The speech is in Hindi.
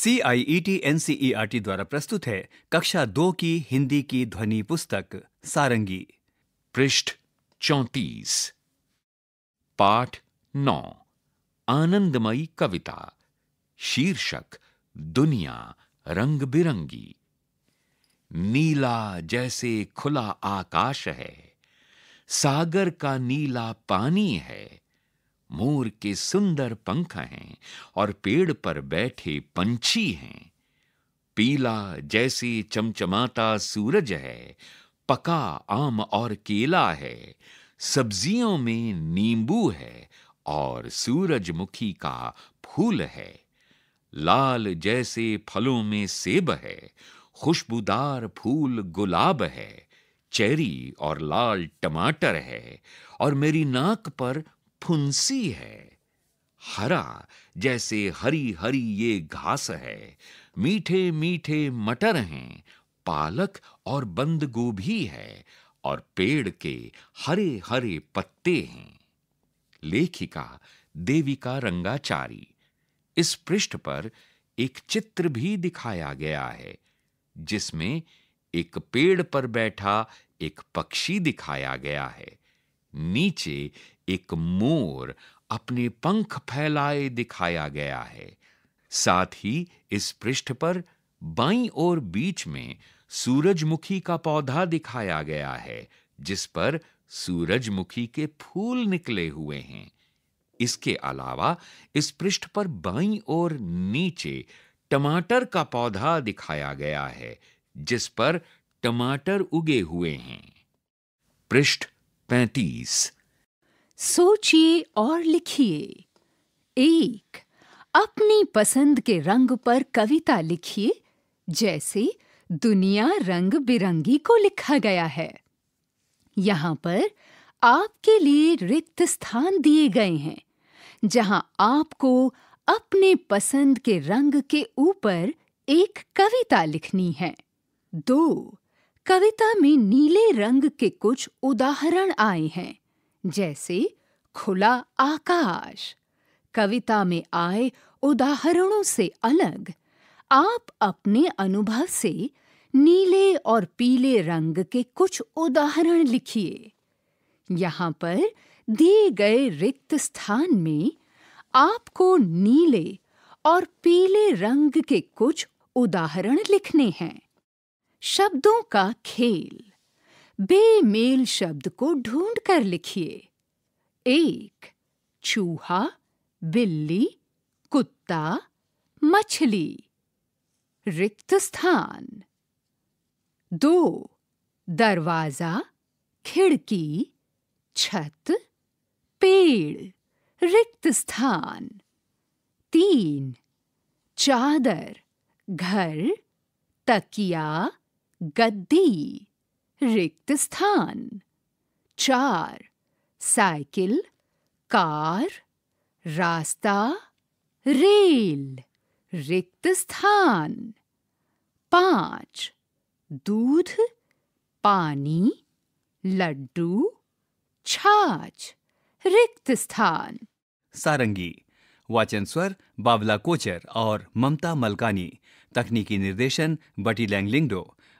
C I E T N C E R T द्वारा प्रस्तुत है कक्षा दो की हिंदी की ध्वनि पुस्तक सारंगी पृष्ठ चौतीस पाठ नौ आनंदमयी कविता शीर्षक दुनिया रंग बिरंगी नीला जैसे खुला आकाश है सागर का नीला पानी है मोर के सुंदर पंख हैं और पेड़ पर बैठे पंछी हैं पीला जैसे चमचमाता सूरज है पका आम और केला है सब्जियों में नींबू है और सूरजमुखी का फूल है लाल जैसे फलों में सेब है खुशबूदार फूल गुलाब है चेरी और लाल टमाटर है और मेरी नाक पर फुंसी है हरा जैसे हरी हरी ये घास है मीठे मीठे मटर हैं पालक और बंद गोभी है और पेड़ के हरे हरे पत्ते हैं लेखिका देविका रंगाचारी इस पृष्ठ पर एक चित्र भी दिखाया गया है जिसमें एक पेड़ पर बैठा एक पक्षी दिखाया गया है नीचे एक मोर अपने पंख फैलाए दिखाया गया है साथ ही इस पृष्ठ पर बाईं ओर बीच में सूरजमुखी का पौधा दिखाया गया है जिस पर सूरजमुखी के फूल निकले हुए हैं इसके अलावा इस पृष्ठ पर बाईं ओर नीचे टमाटर का पौधा दिखाया गया है जिस पर टमाटर उगे हुए हैं पृष्ठ 35 सोचिए और लिखिए एक अपनी पसंद के रंग पर कविता लिखिए जैसे दुनिया रंग बिरंगी को लिखा गया है यहाँ पर आपके लिए रिक्त स्थान दिए गए हैं जहाँ आपको अपने पसंद के रंग के ऊपर एक कविता लिखनी है दो कविता में नीले रंग के कुछ उदाहरण आए हैं जैसे खुला आकाश कविता में आए उदाहरणों से अलग आप अपने अनुभव से नीले और पीले रंग के कुछ उदाहरण लिखिए यहाँ पर दिए गए रिक्त स्थान में आपको नीले और पीले रंग के कुछ उदाहरण लिखने हैं शब्दों का खेल बेमेल शब्द को ढूंढ कर लिखिए एक चूहा बिल्ली कुत्ता मछली रिक्त स्थान दो दरवाजा खिड़की छत पेड़ रिक्त स्थान तीन चादर घर तकिया गद्दी रिक्त स्थान चार साइकिल कार रास्ता रेल रिक्त स्थान पांच दूध पानी लड्डू छाछ रिक्त स्थान सारंगी वाचन स्वर बावला कोचर और ममता मलकानी तकनीकी निर्देशन बटी लैंगलिंगडो